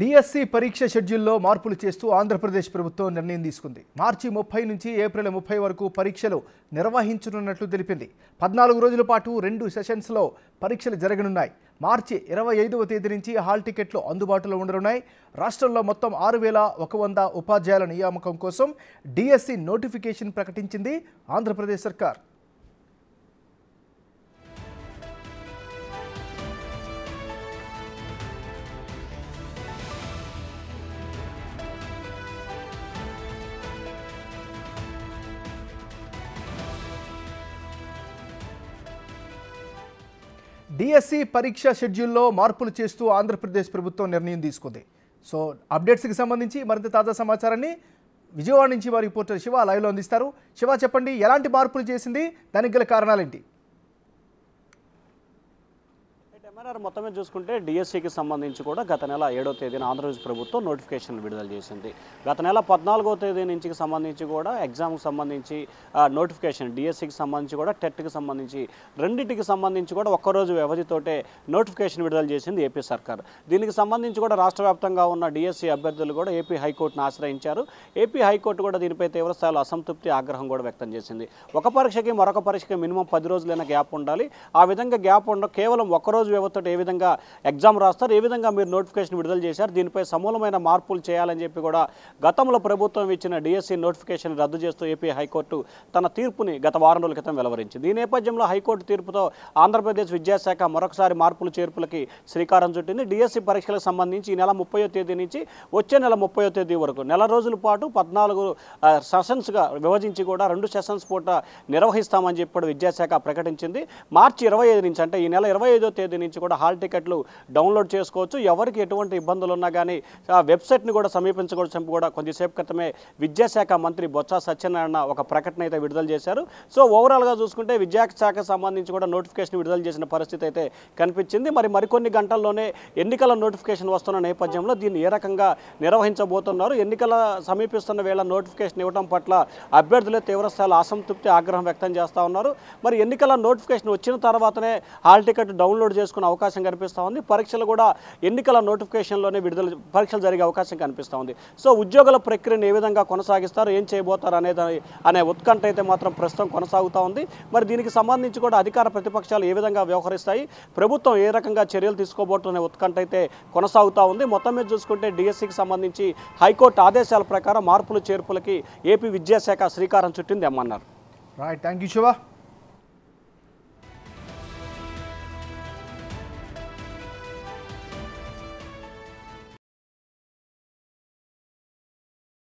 DSC పరీక్ష షెడ్యూల్లో మార్పులు చేస్తూ ఆంధ్రప్రదేశ్ ప్రభుత్వం నిర్ణయం తీసుకుంది మార్చి ముప్పై నుంచి ఏప్రిల్ ముప్పై వరకు పరీక్షలు నిర్వహించనున్నట్లు తెలిపింది పద్నాలుగు రోజుల పాటు రెండు సెషన్స్లో పరీక్షలు జరగనున్నాయి మార్చి ఇరవై ఐదవ తేదీ నుంచి హాల్ టికెట్లు అందుబాటులో ఉండనున్నాయి రాష్ట్రంలో మొత్తం ఆరు వేల ఒక వంద ఉపాధ్యాయుల నియామకం కోసం డిఎస్సి నోటిఫికేషన్ ప్రకటించింది ఆంధ్రప్రదేశ్ సర్కార్ డిఎస్సి పరీక్ష షెడ్యూల్లో మార్పులు చేస్తూ ఆంధ్రప్రదేశ్ ప్రభుత్వం నిర్ణయం తీసుకుంది సో అప్డేట్స్కి సంబంధించి మరింత తాజా సమాచారాన్ని విజయవాడ నుంచి మా రిపోర్టర్ శివ లైవ్లో అందిస్తారు శివ చెప్పండి ఎలాంటి మార్పులు చేసింది దానికి గల కారణాలేంటి ఎంఆర్ఆర్ మొత్తమే చూసుకుంటే డిఎస్సికి సంబంధించి కూడా గత నెల ఏడో తేదీన ఆంధ్రప్రదేశ్ ప్రభుత్వం నోటిఫికేషన్ విడుదల చేసింది గత నెల పద్నాలుగో తేదీ నుంచి సంబంధించి కూడా ఎగ్జామ్కి సంబంధించి నోటిఫికేషన్ డిఎస్సికి సంబంధించి కూడా టెట్కి e సంబంధించి రెండింటికి సంబంధించి కూడా ఒక్కరోజు వ్యవధితోటే నోటిఫికేషన్ విడుదల చేసింది ఏపీ సర్కార్ దీనికి సంబంధించి కూడా రాష్ట్ర వ్యాప్తంగా ఉన్న డిఎస్సి అభ్యర్థులు కూడా ఏపీ హైకోర్టును ఆశ్రయించారు ఏపీ హైకోర్టు కూడా దీనిపై తీవ్రస్థాయిలో అసంతృప్తి ఆగ్రహం కూడా వ్యక్తం చేసింది ఒక పరీక్షకి మరొక పరీక్షకి మినిమం పది రోజులైన గ్యాప్ ఉండాలి ఆ విధంగా గ్యాప్ ఉండ కేవలం ఒకరోజు వ్యవస్థతో ఏ విధంగా ఎగ్జామ్ రాస్తారు ఏ విధంగా మీరు నోటిఫికేషన్ విడుదల చేశారు దీనిపై సమూలమైన మార్పులు చేయాలని చెప్పి కూడా గతంలో ప్రభుత్వం ఇచ్చిన డిఎస్సి నోటిఫికేషన్ రద్దు చేస్తూ ఏపీ హైకోర్టు తన తీర్పుని గత వారం రోజుల క్రితం వెలువరించింది ఈ నేపథ్యంలో హైకోర్టు తీర్పుతో ఆంధ్రప్రదేశ్ విద్యాశాఖ మరొకసారి మార్పులు చేర్పులకి శ్రీకారం చుట్టింది డిఎస్సి పరీక్షలకు సంబంధించి ఈ నెల ముప్పయో తేదీ నుంచి వచ్చే నెల ముప్పయో తేదీ వరకు నెల రోజుల పాటు పద్నాలుగు సెషన్స్గా విభజించి కూడా రెండు సెషన్స్ పూట నిర్వహిస్తామని చెప్పి విద్యాశాఖ ప్రకటించింది మార్చి ఇరవై ఐదు నుంచి అంటే ఈ నెల ఇరవై ఐదో తేదీ నుంచి కూడా హాల్ టికెట్లు డౌన్లోడ్ చేసుకోవచ్చు ఎవరికి ఎటువంటి ఇబ్బందులు ఉన్నా కానీ ఆ వెబ్సైట్ని కూడా సమీపించకూడదు కూడా కొద్దిసేపు క్రితమే విద్యాశాఖ మంత్రి బొత్స సత్యనారాయణ ఒక ప్రకటన అయితే విడుదల చేశారు సో ఓవరాల్గా చూసుకుంటే విద్యాశాఖ సంబంధించి కూడా నోటిఫికేషన్ విడుదల చేసిన పరిస్థితి అయితే కనిపించింది మరి మరికొన్ని గంటల్లోనే ఎన్నికల నోటిఫికేషన్ వస్తున్న నేపథ్యంలో దీన్ని ఏ రకంగా నిర్వహించబోతున్నారు ఎన్నికల సమీపిస్తున్న వేళ నోటిఫికేషన్ ఇవ్వడం పట్ల అభ్యర్థులే తీవ్రస్థాయిలో అసంతృప్తి ఆగ్రహం వ్యక్తం చేస్తూ ఉన్నారు మరి ఎన్నికల నోటిఫికేషన్ వచ్చిన తర్వాతనే హాల్ టికెట్ డౌన్లోడ్ చేసుకుని చేసుకునే అవకాశం కనిపిస్తూ ఉంది పరీక్షలు కూడా ఎన్నికల నోటిఫికేషన్లోనే విడుదల పరీక్షలు జరిగే అవకాశం కనిపిస్తూ ఉంది సో ఉద్యోగుల ప్రక్రియను ఏ విధంగా కొనసాగిస్తారు ఏం చేయబోతారు అనేది అనే ఉత్కంఠ అయితే మాత్రం ప్రస్తుతం కొనసాగుతూ ఉంది మరి దీనికి సంబంధించి కూడా అధికార ప్రతిపక్షాలు ఏ విధంగా వ్యవహరిస్తాయి ప్రభుత్వం ఏ రకంగా చర్యలు తీసుకోబోతున్న ఉత్కంఠ అయితే కొనసాగుతూ ఉంది మొత్తం మీద చూసుకుంటే డిఎస్సికి సంబంధించి హైకోర్టు ఆదేశాల ప్రకారం మార్పులు చేర్పులకి ఏపీ విద్యాశాఖ శ్రీకారం చుట్టింది అమ్మన్నారు రైట్ థ్యాంక్ యూ